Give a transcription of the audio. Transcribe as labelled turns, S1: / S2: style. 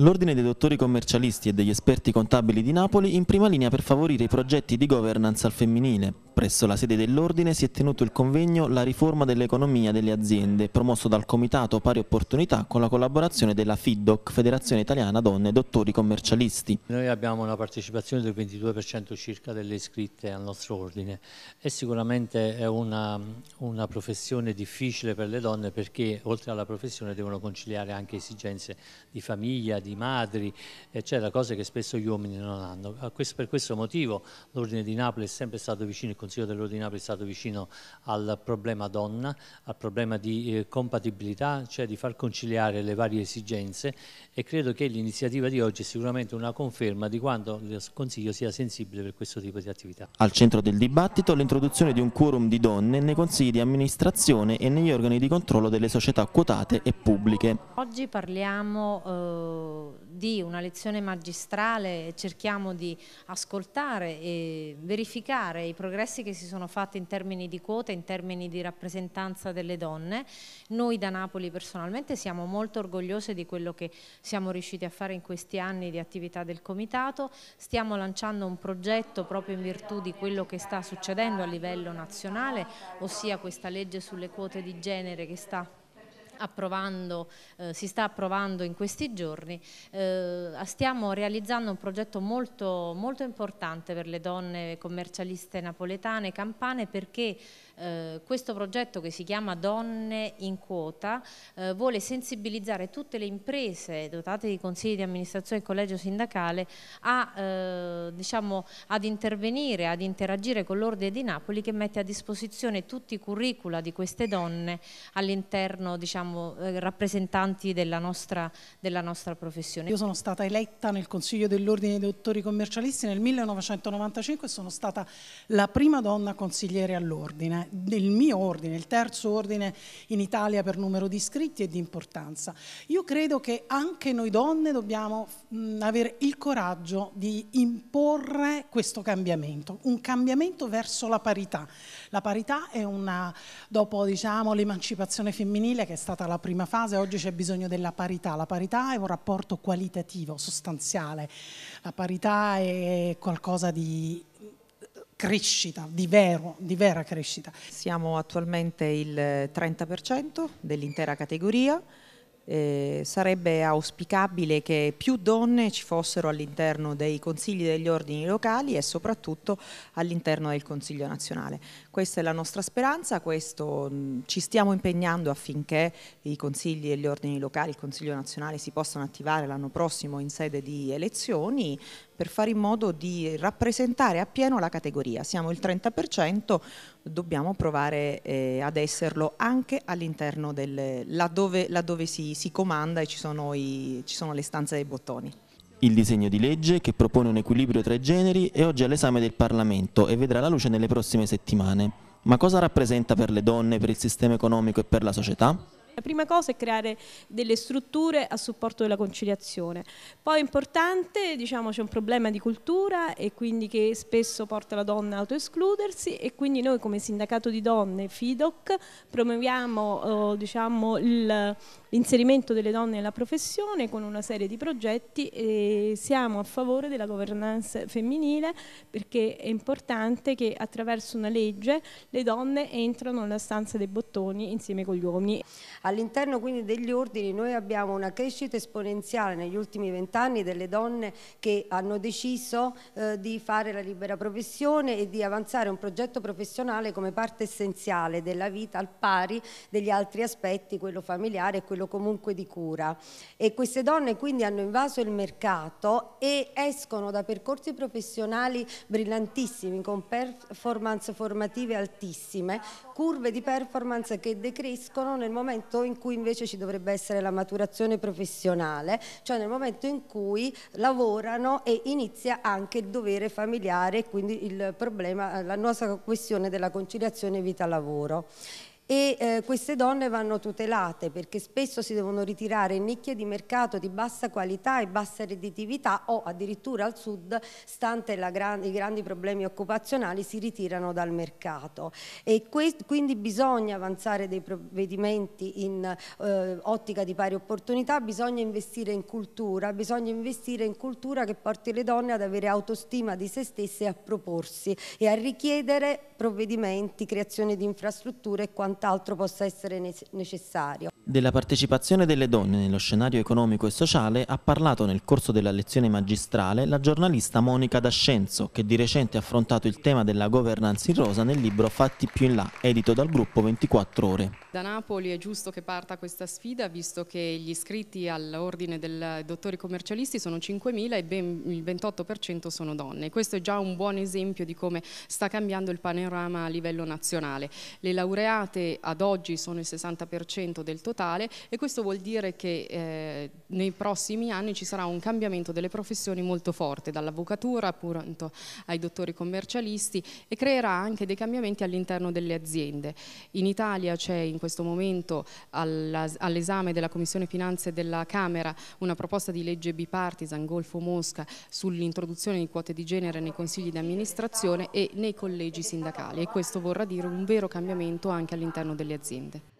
S1: L'Ordine dei dottori commercialisti e degli esperti contabili di Napoli in prima linea per favorire i progetti di governance al femminile presso la sede dell'Ordine si è tenuto il convegno La riforma dell'economia delle aziende, promosso dal Comitato Pari Opportunità con la collaborazione della FIDOC, Federazione Italiana Donne Dottori Commercialisti. Noi abbiamo una partecipazione del 22% circa delle iscritte al nostro Ordine e sicuramente è una, una professione difficile per le donne perché oltre alla professione devono conciliare anche esigenze di famiglia, di madri, eccetera, cose che spesso gli uomini non hanno. per questo motivo l'Ordine di Napoli è sempre stato vicino e Consiglio dell'Ordine Napoli è stato vicino al problema donna, al problema di eh, compatibilità, cioè di far conciliare le varie esigenze e credo che l'iniziativa di oggi è sicuramente una conferma di quanto il Consiglio sia sensibile per questo tipo di attività. Al centro del dibattito l'introduzione di un quorum di donne nei consigli di amministrazione e negli organi di controllo delle società quotate e pubbliche.
S2: Oggi parliamo eh di una lezione magistrale cerchiamo di ascoltare e verificare i progressi che si sono fatti in termini di quote, in termini di rappresentanza delle donne. Noi da Napoli personalmente siamo molto orgogliose di quello che siamo riusciti a fare in questi anni di attività del Comitato, stiamo lanciando un progetto proprio in virtù di quello che sta succedendo a livello nazionale, ossia questa legge sulle quote di genere che sta approvando, eh, si sta approvando in questi giorni, eh, stiamo realizzando un progetto molto, molto, importante per le donne commercialiste napoletane, campane, perché eh, questo progetto che si chiama Donne in Quota eh, vuole sensibilizzare tutte le imprese dotate di consigli di amministrazione e collegio sindacale a, eh, diciamo, ad intervenire, ad interagire con l'Ordine di Napoli che mette a disposizione tutti i curricula di queste donne all'interno diciamo, siamo eh, rappresentanti della nostra, della nostra
S1: professione. Io sono stata eletta nel Consiglio dell'Ordine dei Dottori Commercialisti nel 1995 e sono stata la prima donna consigliere all'ordine, del mio ordine, il terzo ordine in Italia per numero di iscritti e di importanza. Io credo che anche noi donne dobbiamo avere il coraggio di imporre questo cambiamento, un cambiamento verso la parità. La parità è una, dopo diciamo, l'emancipazione femminile che è stata stata la prima fase, oggi c'è bisogno della parità. La parità è un rapporto qualitativo, sostanziale. La parità è qualcosa di crescita, di, vero, di vera crescita. Siamo attualmente il
S3: 30% dell'intera categoria, eh, sarebbe auspicabile che più donne ci fossero all'interno dei consigli degli ordini locali e soprattutto all'interno del Consiglio nazionale. Questa è la nostra speranza, questo, mh, mm, ci stiamo impegnando affinché i consigli degli ordini locali, il Consiglio nazionale si possano attivare l'anno prossimo in sede di elezioni, per fare in modo di rappresentare appieno la categoria. Siamo il 30%, dobbiamo provare eh, ad esserlo anche all'interno del laddove, laddove si, si, comanda e ci sono, i, ci sono le stanze dei bottoni.
S1: Il disegno di legge, che propone un equilibrio tra i generi, è oggi all'esame del Parlamento e vedrà la luce nelle prossime settimane. Ma cosa rappresenta per le donne, per il sistema economico e per la società?
S2: La prima cosa è creare delle strutture a supporto della conciliazione. Poi è importante, diciamo, c'è un problema di cultura e quindi che spesso porta la donna a autoescludersi e quindi noi come sindacato di donne FIDOC promuoviamo eh, diciamo, l'inserimento delle donne nella professione con una serie di progetti e siamo a favore della governance femminile perché è importante che attraverso una legge le donne entrano nella stanza dei bottoni
S4: insieme con gli uomini. All'interno quindi degli ordini noi abbiamo una crescita esponenziale negli ultimi vent'anni delle donne che hanno deciso eh, di fare la libera professione e di avanzare un progetto professionale come parte essenziale della vita al pari degli altri aspetti, quello familiare e quello comunque di cura. E queste donne quindi hanno invaso il mercato e escono da percorsi professionali brillantissimi, con performance formative altissime, curve di performance che decrescono nel momento momento in cui invece ci dovrebbe essere la maturazione professionale, cioè nel momento in cui lavorano e inizia anche il dovere familiare e quindi il problema, la nostra questione della conciliazione vita-lavoro e eh, queste donne vanno tutelate perché spesso si devono ritirare in nicchie di mercato di bassa qualità e bassa redditività o addirittura al sud, stante gran, i grandi problemi occupazionali, si ritirano dal mercato. E quindi bisogna avanzare dei provvedimenti in eh, ottica di pari opportunità, bisogna investire in cultura, bisogna investire in cultura che porti le donne ad avere autostima di se stesse e a proporsi e a richiedere provvedimenti, creazione di infrastrutture e quant'altro quant'altro possa essere necessario.
S1: Della partecipazione delle donne nello scenario economico e sociale ha parlato nel corso della lezione magistrale la giornalista Monica D'Ascenzo, che di recente ha affrontato il tema della governance in rosa nel libro Fatti più in là, edito dal gruppo 24 Ore.
S3: Da Napoli è giusto che parta questa sfida, visto che gli iscritti all'ordine dei dottori commercialisti sono 5.000 e ben il 28% sono donne. Questo è già un buon esempio di come sta cambiando il panorama a livello nazionale. Le laureate ad oggi sono il 60% del totale totale e questo vuol dire che eh, nei prossimi anni ci sarà un cambiamento delle professioni molto forte, dall'avvocatura appunto ai dottori commercialisti e creerà anche dei cambiamenti all'interno delle aziende. In Italia c'è in questo momento all'esame della Commissione Finanze della Camera una proposta di legge bipartisan Golfo-Mosca sull'introduzione di quote di genere nei consigli di amministrazione e nei collegi sindacali e questo vorrà dire un vero cambiamento anche all'interno delle aziende.